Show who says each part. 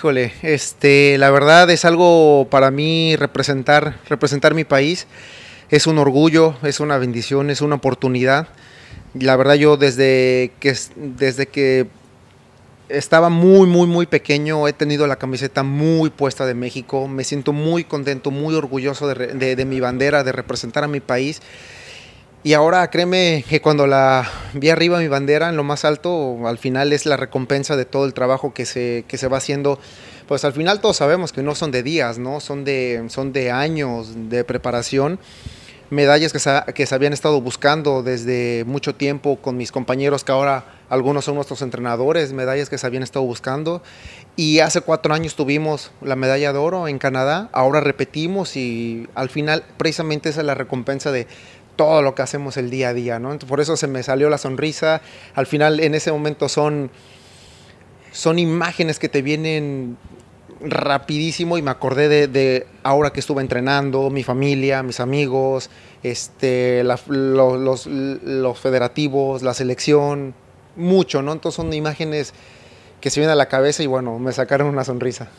Speaker 1: Híjole, este, la verdad es algo para mí representar, representar mi país. Es un orgullo, es una bendición, es una oportunidad. La verdad yo desde que, desde que estaba muy, muy, muy pequeño, he tenido la camiseta muy puesta de México. Me siento muy contento, muy orgulloso de mi bandera, de representar a mi país. Y ahora créeme que cuando la vi arriba mi bandera en lo más alto, al final es la recompensa de todo el trabajo que se, que se va haciendo. Pues al final todos sabemos que no son de días, ¿no? Son de, son de años de preparación. Medallas que se, que se habían estado buscando desde mucho tiempo con mis compañeros que ahora algunos son nuestros entrenadores, medallas que se habían estado buscando. Y hace cuatro años tuvimos la medalla de oro en Canadá, ahora repetimos y al final precisamente esa es la recompensa de todo lo que hacemos el día a día, ¿no? Por eso se me salió la sonrisa. Al final, en ese momento son, son imágenes que te vienen rapidísimo y me acordé de, ahora que estuve entrenando, mi familia, mis amigos, este, los, los federativos, la selección, mucho, ¿no? Entonces son imágenes que se vienen a la cabeza y bueno, me sacaron una sonrisa.